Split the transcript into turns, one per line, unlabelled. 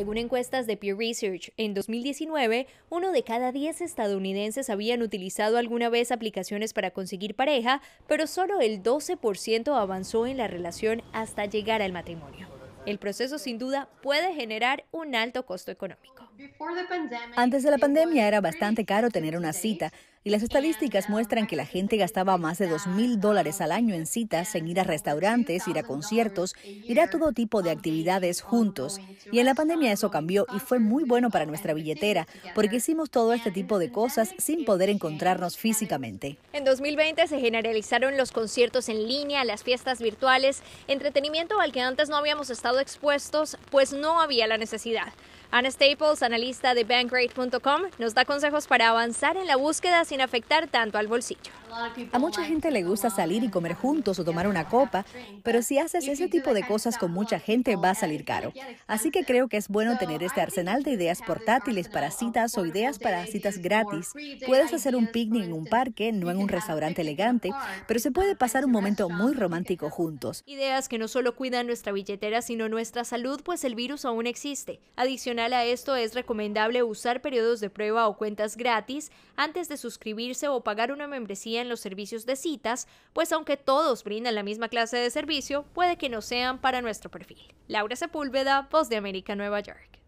Según encuestas de Pew Research, en 2019, uno de cada 10 estadounidenses habían utilizado alguna vez aplicaciones para conseguir pareja, pero solo el 12% avanzó en la relación hasta llegar al matrimonio. El proceso sin duda puede generar un alto costo económico.
Antes de la pandemia era bastante caro tener una cita y las estadísticas muestran que la gente gastaba más de 2 mil dólares al año en citas, en ir a restaurantes, ir a conciertos, ir a todo tipo de actividades juntos. Y en la pandemia eso cambió y fue muy bueno para nuestra billetera, porque hicimos todo este tipo de cosas sin poder encontrarnos físicamente.
En 2020 se generalizaron los conciertos en línea, las fiestas virtuales, entretenimiento al que antes no habíamos estado expuestos, pues no había la necesidad. Anne Staples, analista de Bankrate.com, nos da consejos para avanzar en la búsqueda sin afectar tanto al bolsillo.
A mucha gente le gusta salir y comer juntos o tomar una copa, pero si haces ese tipo de cosas con mucha gente va a salir caro. Así que creo que es bueno tener este arsenal de ideas portátiles para citas o ideas para citas gratis. Puedes hacer un picnic en un parque, no en un restaurante elegante, pero se puede pasar un momento muy romántico juntos.
Ideas que no solo cuidan nuestra billetera, sino nuestra salud, pues el virus aún existe. Adicional a esto, es recomendable usar periodos de prueba o cuentas gratis antes de sus suscribirse o pagar una membresía en los servicios de citas, pues aunque todos brindan la misma clase de servicio, puede que no sean para nuestro perfil. Laura Sepúlveda, Voz de América, Nueva York.